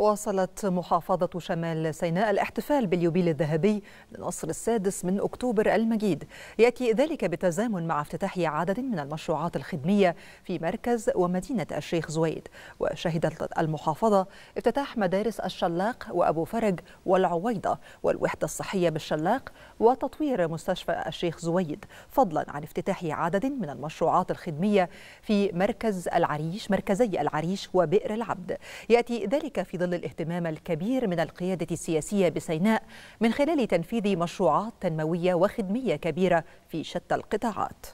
واصلت محافظة شمال سيناء الاحتفال باليوبيل الذهبي للنصر السادس من أكتوبر المجيد يأتي ذلك بالتزامن مع افتتاح عدد من المشروعات الخدمية في مركز ومدينة الشيخ زويد وشهدت المحافظة افتتاح مدارس الشلاق وأبو فرج والعويضة والوحدة الصحية بالشلاق وتطوير مستشفى الشيخ زويد فضلا عن افتتاح عدد من المشروعات الخدمية في مركز العريش مركزي العريش وبئر العبد يأتي ذلك في ظل ظل الاهتمام الكبير من القيادة السياسية بسيناء من خلال تنفيذ مشروعات تنموية وخدمية كبيرة في شتى القطاعات